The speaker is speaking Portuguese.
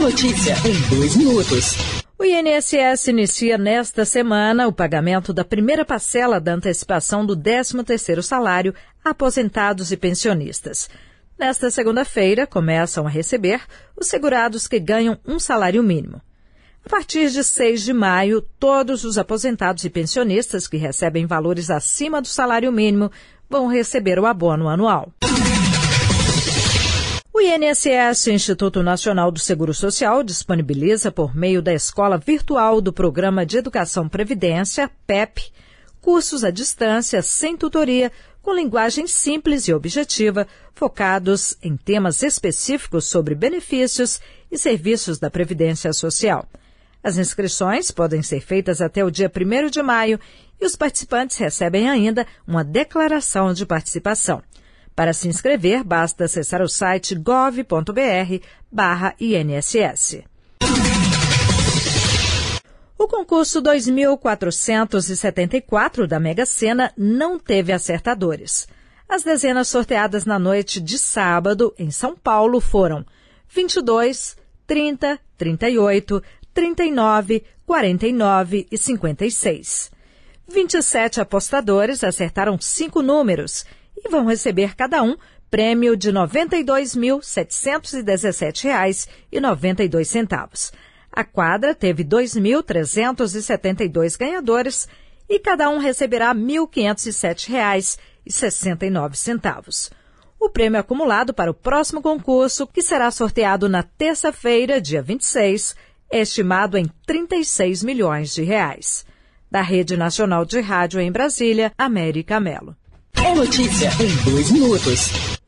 Notícia, em dois minutos. O INSS inicia nesta semana o pagamento da primeira parcela da antecipação do 13º salário a aposentados e pensionistas. Nesta segunda-feira, começam a receber os segurados que ganham um salário mínimo. A partir de 6 de maio, todos os aposentados e pensionistas que recebem valores acima do salário mínimo vão receber o abono anual. O INSS, Instituto Nacional do Seguro Social, disponibiliza por meio da escola virtual do Programa de Educação Previdência, PEP, cursos à distância, sem tutoria, com linguagem simples e objetiva, focados em temas específicos sobre benefícios e serviços da Previdência Social. As inscrições podem ser feitas até o dia 1 de maio e os participantes recebem ainda uma declaração de participação. Para se inscrever, basta acessar o site gov.br/inss. O concurso 2474 da Mega Sena não teve acertadores. As dezenas sorteadas na noite de sábado em São Paulo foram 22, 30, 38, 39, 49 e 56. 27 apostadores acertaram cinco números e vão receber cada um prêmio de R$ 92.717,92. A quadra teve 2.372 ganhadores e cada um receberá R$ 1.507,69. O prêmio é acumulado para o próximo concurso, que será sorteado na terça-feira, dia 26, é estimado em 36 milhões de reais. Da Rede Nacional de Rádio em Brasília, América Melo. É notícia em dois minutos.